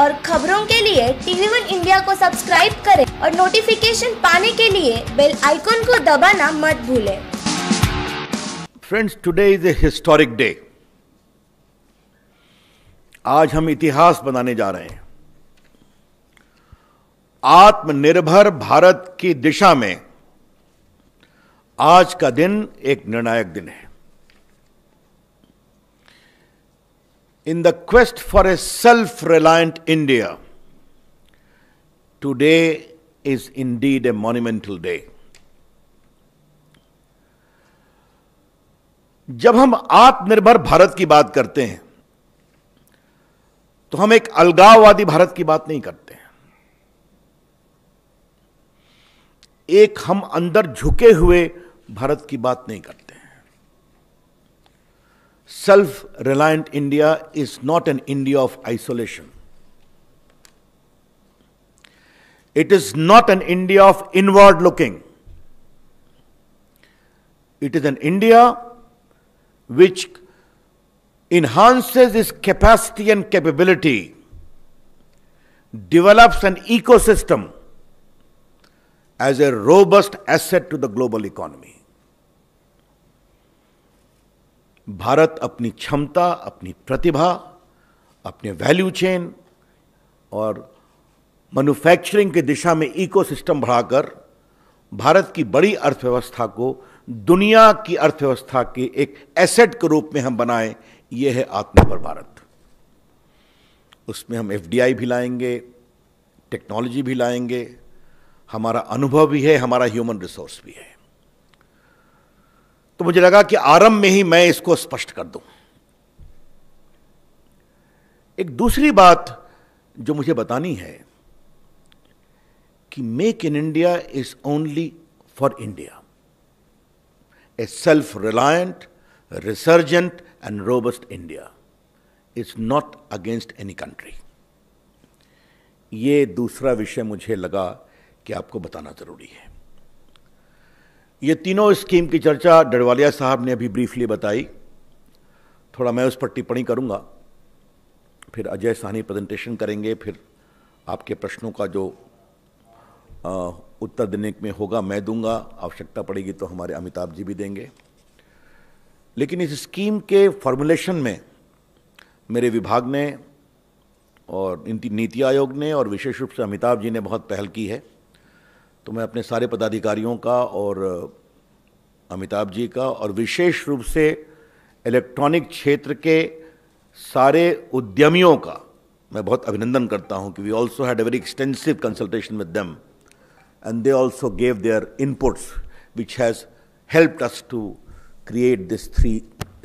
और खबरों के लिए टीवी वन इंडिया को सब्सक्राइब करें और नोटिफिकेशन पाने के लिए बेल आइकॉन को दबाना मत भूलें। Friends today is a historic day आज हम इतिहास बनाने जा रहे हैं आत्मनिर्भर भारत की दिशा में आज का दिन एक निर्णायक दिन है in the quest for a self reliant India, today is indeed a monumental day. जब हम आत्मनिर्भर भारत की बात करते हैं तो हम एक अलगाववादी भारत की बात नहीं करते हैं एक हम अंदर झुके हुए भारत की बात नहीं करते self reliant India is not an India of isolation. It is not an India of inward looking. It is an India which enhances its capacity and capability, develops an ecosystem as a robust asset to the global economy. Bharat अपनी क्षमता अपनी प्रतिभा अपने value chain और manufacturing की दिशा में ecosystem बढ़ाकर भारत की बड़ी अर्थव्यवस्था को दुनिया की अर्थव्यवस्था के एक एसेट के रूप में हम बनाएं यह है आत्मनिर्भर भारत उसमें हम एफडीआई भी लाएंगे टेक्नोलॉजी भी लाएंगे हमारा अनुभव भी है हमारा ह्यूमन रिसोर्स भी है तो मुझे लगा कि आरंभ में ही मैं इसको स्पष्ट कर दूं एक दूसरी बात जो मुझे बतानी है कि make in India is only for India a self reliant resurgent and robust India is not against any country ये दूसरा विषय मुझे लगा कि आपको बताना ज़रूरी है ये तीनों स्कीम की चर्चा डरवालिया साहब ने अभी ब्रीफली बताई थोड़ा मैं उस पर टिप्पणी करूंगा फिर अजय साहनी प्रेजेंटेशन करेंगे फिर आपके प्रश्नों का जो आ, उत्तर देने में होगा मैं दूंगा आवश्यकता पड़ेगी तो हमारे अमिताभ जी भी देंगे लेकिन इस स्कीम के फॉर्मुलेशन में मेरे विभाग ने और नीति आयोग ने और विशेष रूप से अमिताभ जी ने बहुत पहल की है तो मैं अपने सारे पदाधिकारियों का और अमिताभ जी का और विशेष रूप से इलेक्ट्रॉनिक क्षेत्र के सारे उद्यमियों का मैं बहुत अभिनंदन करता हूं कि we also had a very extensive consultation with them and they also gave their inputs which has help us to create this three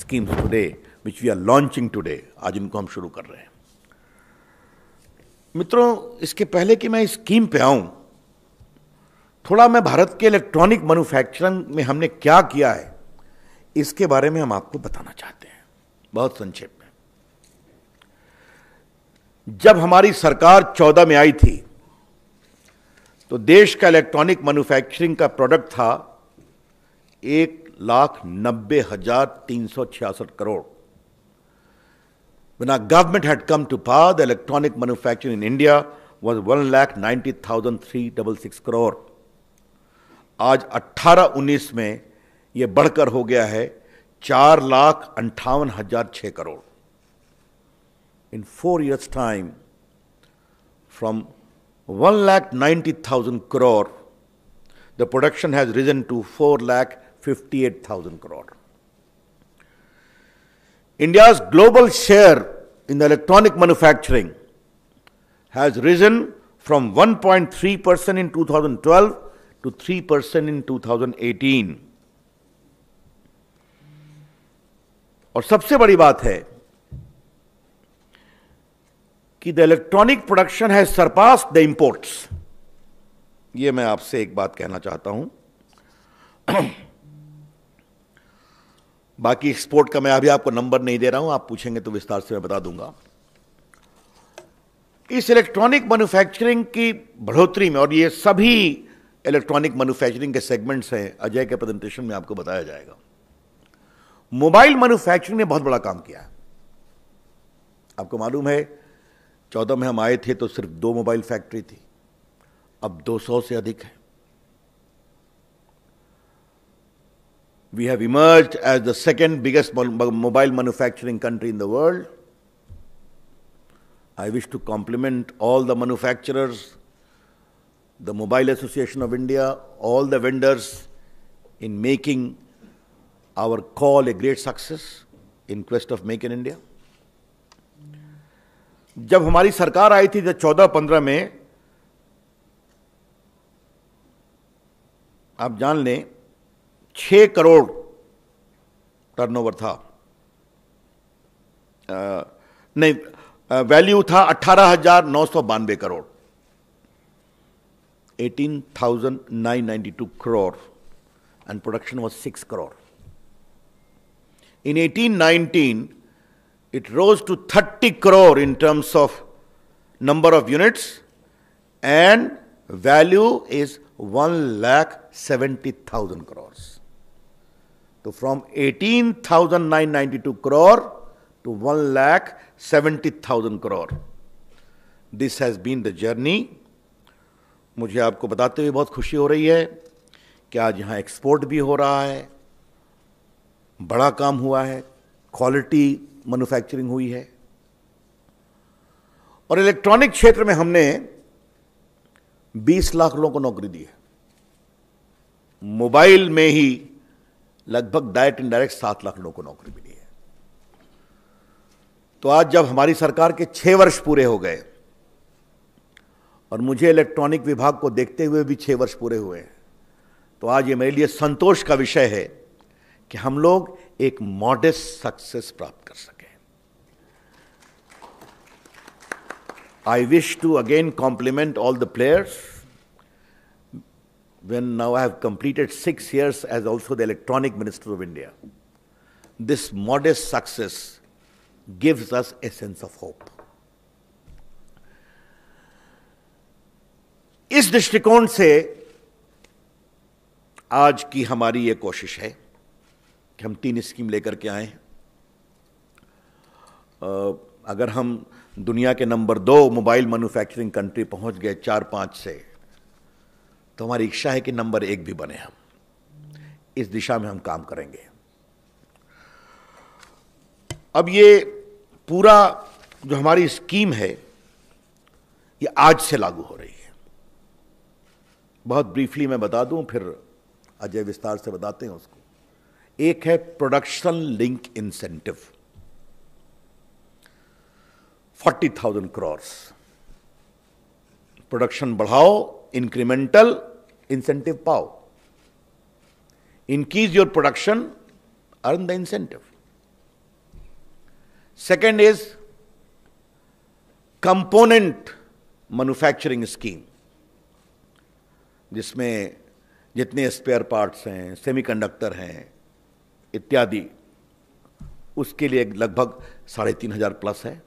schemes today which we are launching today आज इनको हम शुरू कर रहे हैं मित्रों इसके पहले कि मैं स्कीम पे आऊं थोड़ा मैं भारत के इलेक्ट्रॉनिक मैन्युफैक्चरिंग में हमने क्या किया है इसके बारे में हम आपको बताना चाहते हैं बहुत संक्षेप में जब हमारी सरकार चौदह में आई थी तो देश का इलेक्ट्रॉनिक मैन्युफैक्चरिंग का प्रोडक्ट था एक लाख नब्बे हजार तीन सौ छियासठ करोड़ पा the electronic manufacturing in India was one lakh ninety thousand three double six crore आज अट्ठारह उन्नीस में ये बढ़कर हो गया है चार लाख अंठावन हजार छः crore in four years time from one lakh ninety thousand crore the production has risen to four lakh fifty eight thousand crore India's global share in the electronic manufacturing has risen from one point three percent in two thousand twelve to 3% in 2018 और सबसे बड़ी बात है कि the electronic production है Sarpass the imports ये मैं आपसे एक बात कहना चाहता हूं बाकी एक्सपोर्ट का मैं अभी आपको नंबर नहीं दे रहा हूं आप पूछेंगे तो विस्तार से मैं बता दूंगा इस इलेक्ट्रॉनिक मैन्युफैक्चरिंग की बढ़ोतरी में और ये सभी इलेक्ट्रॉनिक मैन्युफैक्चरिंग के सेगमेंट्स हैं अजय के प्रेजेंटेशन में आपको बताया जाएगा मोबाइल मैन्युफैक्चरिंग ने बहुत बड़ा काम किया आपको मालूम है चौदह में हम आए थे तो सिर्फ दो मोबाइल फैक्ट्री थी अब दो सौ से अधिक है we have emerge as the second biggest mobile manufacturing country in the world I wish to compliment all the manufacturers the Mobile Association of India, all the vendors in making our call a great success in quest of Make in India. जब हमारी सरकार आई थी जब चौदह पंद्रह में आप जान लें छः करोड़ टर्नओवर था आ, नहीं वैल्यू था अट्ठारह हजार नौ सौ बानवे crore 18,992 crore and production was 6 crore. In 1819, it rose to 30 crore in terms of number of units and value is 1 lakh 70,000 crores. So from 18,992 crore to 1 lakh 70,000 crore. This has been the journey मुझे आपको बताते हुए बहुत खुशी हो रही है कि आज यहाँ एक्सपोर्ट भी हो रहा है बड़ा काम हुआ है क्वालिटी मैन्युफैक्चरिंग हुई है और इलेक्ट्रॉनिक क्षेत्र में हमने 20 लाख लोगों को नौकरी दी है मोबाइल में ही लगभग डायरेक्ट इनडायरेक्ट सात लाख लोगों को नौकरी मिली है तो आज जब हमारी सरकार के छह वर्ष पूरे हो गए और मुझे इलेक्ट्रॉनिक विभाग को देखते हुए भी छः वर्ष पूरे हुए हैं तो आज ये मेरे लिए संतोष का विषय है कि हम लोग एक मॉडेस्ट सक्सेस प्राप्त कर सकें I wish to again compliment all the players when now I have completed six years as also the Electronic Minister of India. This modest success gives us a sense of hope. इस दृष्टिकोण से आज की हमारी यह कोशिश है कि हम तीन स्कीम लेकर के आए अगर हम दुनिया के नंबर दो मोबाइल मैन्युफैक्चरिंग कंट्री पहुंच गए चार पांच से तो हमारी इच्छा है कि नंबर एक भी बने हम इस दिशा में हम काम करेंगे अब ये पूरा जो हमारी स्कीम है ये आज से लागू हो रही बहुत ब्रीफली मैं बता दूं फिर अजय विस्तार से बताते हैं उसको एक है production link incentive forty thousand crores production बढ़ाओ इंक्रीमेंटल इंसेंटिव पाओ increase your production earn the incentive second is component manufacturing scheme जिसमें जितने स्पेयर पार्ट्स हैं सेमीकंडक्टर हैं इत्यादि उसके लिए लगभग साढ़े तीन हजार प्लस है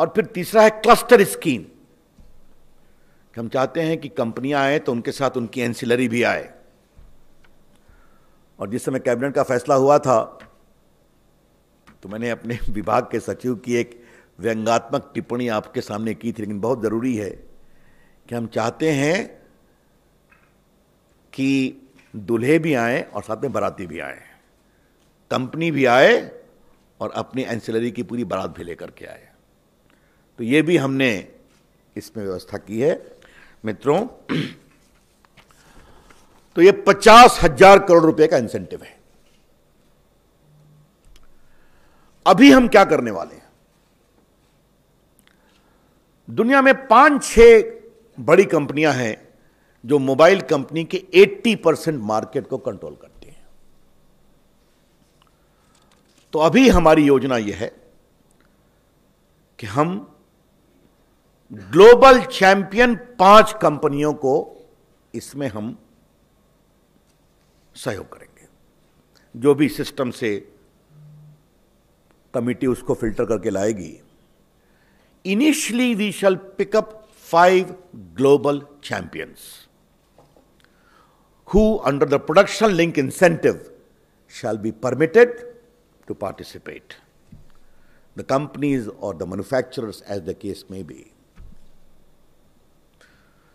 और फिर तीसरा है क्लस्टर स्कीम हम चाहते हैं कि कंपनियां आए तो उनके साथ उनकी एंसिलरी भी आए और जिस समय कैबिनेट का फैसला हुआ था तो मैंने अपने विभाग के सचिव की एक व्यंगात्मक टिप्पणी आपके सामने की थी लेकिन बहुत ज़रूरी है कि हम चाहते हैं कि दूल्हे भी आए और साथ में बाराती भी आए कंपनी भी आए और अपनी एंसिलरी की पूरी बारात भी लेकर के आए तो ये भी हमने इसमें व्यवस्था की है मित्रों तो ये पचास हजार करोड़ रुपए का इंसेंटिव है अभी हम क्या करने वाले हैं दुनिया में पांच छह बड़ी कंपनियां हैं जो मोबाइल कंपनी के 80 परसेंट मार्केट को कंट्रोल करती हैं तो अभी हमारी योजना यह है कि हम ग्लोबल चैंपियन पांच कंपनियों को इसमें हम सहयोग करेंगे जो भी सिस्टम से कमिटी उसको फिल्टर करके लाएगी initially we shall pick up five global champions who under the production link incentive shall be permitted to participate. The companies or the manufacturers as the case may be.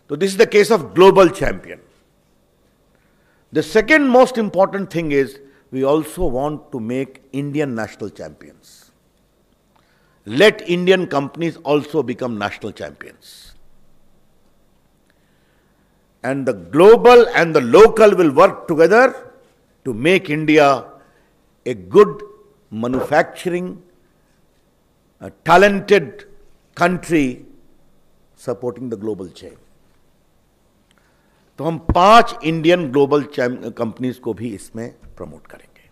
So this is the case of global champion. The second most important thing is we also want to make Indian national champions. Let Indian companies also become national champions. and the global and the local will work together to make India a good manufacturing, a talented country supporting the global chain. तो हम पांच Indian global companies को भी इसमें promote करेंगे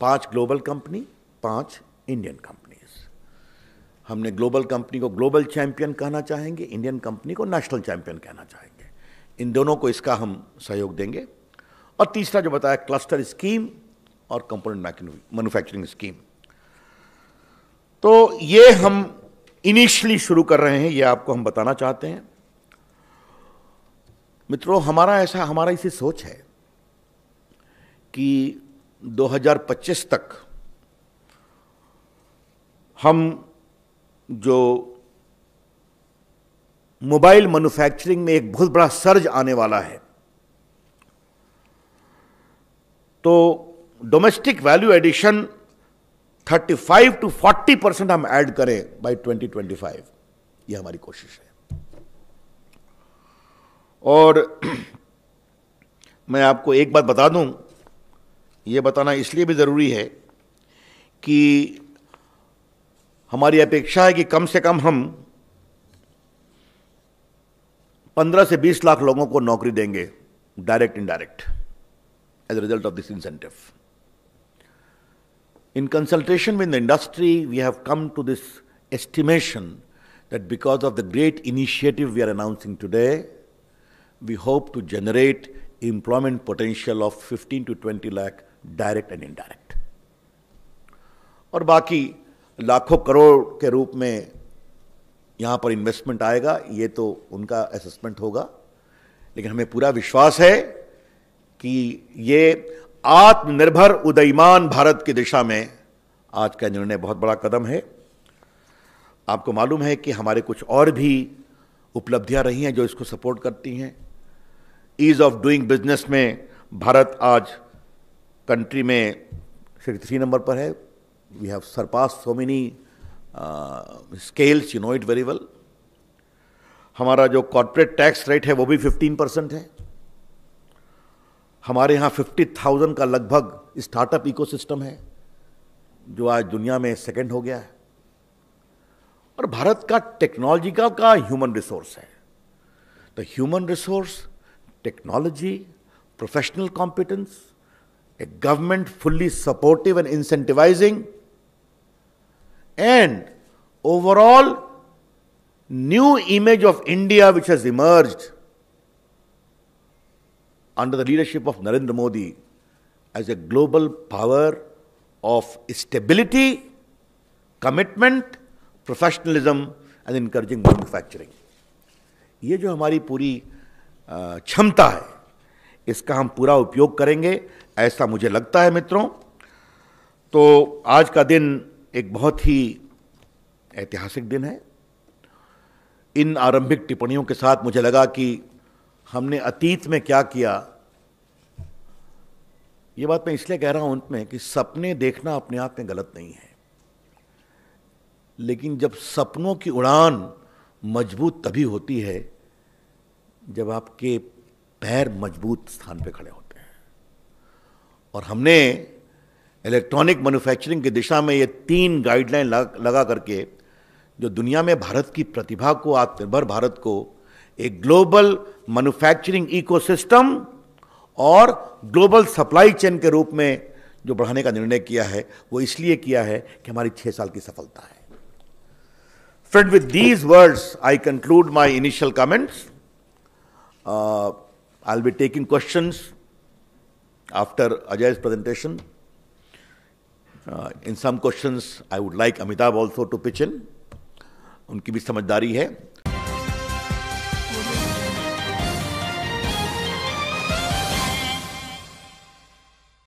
पांच global company पांच Indian companies हमने ग्लोबल कंपनी को ग्लोबल चैंपियन कहना चाहेंगे इंडियन कंपनी को नेशनल चैंपियन कहना चाहेंगे इन दोनों को इसका हम सहयोग देंगे और तीसरा जो बताया क्लस्टर स्कीम और कंपोनेंट मैन्युफैक्चरिंग स्कीम तो ये हम इनिशियली शुरू कर रहे हैं ये आपको हम बताना चाहते हैं मित्रों हमारा ऐसा हमारा इसी सोच है कि 2025 तक हम जो मोबाइल मैन्युफैक्चरिंग में एक बहुत बड़ा सर्ज आने वाला है तो domestic value addition 35 to 40 percent हम ऐड करें बाय 2025 ये हमारी कोशिश है और मैं आपको एक बात बता दूं ये बताना इसलिए भी ज़रूरी है कि हमारी अपेक्षा है कि कम से कम हम पंद्रह से बीस लाख लोगों को नौकरी देंगे direct indirect as result of this incentive in consultation with the industry we have come to this estimation that because of the great initiative we are announcing today we hope to generate employment potential of fifteen to twenty lakh direct and indirect और बाकी लाखों करोड़ के रूप में यहाँ पर investment आएगा ये तो उनका असेसमेंट होगा लेकिन हमें पूरा विश्वास है कि ये आत्मनिर्भर उदयमान भारत की दिशा में आज का निर्णय बहुत बड़ा कदम है आपको मालूम है कि हमारे कुछ और भी उपलब्धियां रही हैं जो इसको सपोर्ट करती हैं ईज़ ऑफ डूइंग बिजनेस में भारत आज कंट्री में थ्री नंबर पर है we have surpass so many scales you know it very well हमारा जो कॉरपोरेट टैक्स रेट है वो भी 15 परसेंट है हमारे यहाँ 50,000 का लगभग स्टार्टअप इकोसिस्टम है जो आज दुनिया में सेकंड हो गया है और भारत का टेक्नोलॉजी का ह्यूमन रिसोर्स है तो human resource technology professional competence a government fully supportive and incentivising and overall new image of India which has emerged under the leadership of Narendra Modi as a global power of stability, commitment, professionalism and encouraging manufacturing. ये जो हमारी पूरी क्षमता है इसका हम पूरा उपयोग करेंगे ऐसा मुझे लगता है मित्रों तो आज का दिन एक बहुत ही ऐतिहासिक दिन है इन आरंभिक टिप्पणियों के साथ मुझे लगा कि हमने अतीत में क्या किया ये बात मैं इसलिए कह रहा हूं अंत में कि सपने देखना अपने आप में गलत नहीं है लेकिन जब सपनों की उड़ान मजबूत तभी होती है जब आपके पैर मजबूत स्थान पर खड़े होते हैं और हमने इलेक्ट्रॉनिक मैन्युफैक्चरिंग की दिशा में ये तीन गाइडलाइन लगा करके जो दुनिया में भारत की प्रतिभा को आत्मनिर्भर भारत को एक ग्लोबल मैन्युफैक्चरिंग इकोसिस्टम और ग्लोबल सप्लाई चेन के रूप में जो बढ़ाने का निर्णय किया है वो इसलिए किया है कि हमारी छह साल की सफलता है friend with these words I conclude my initial comments I will be taking question after Ajay presentation in some questions I would like Amitabh also to pitch in उनकी भी समझदारी है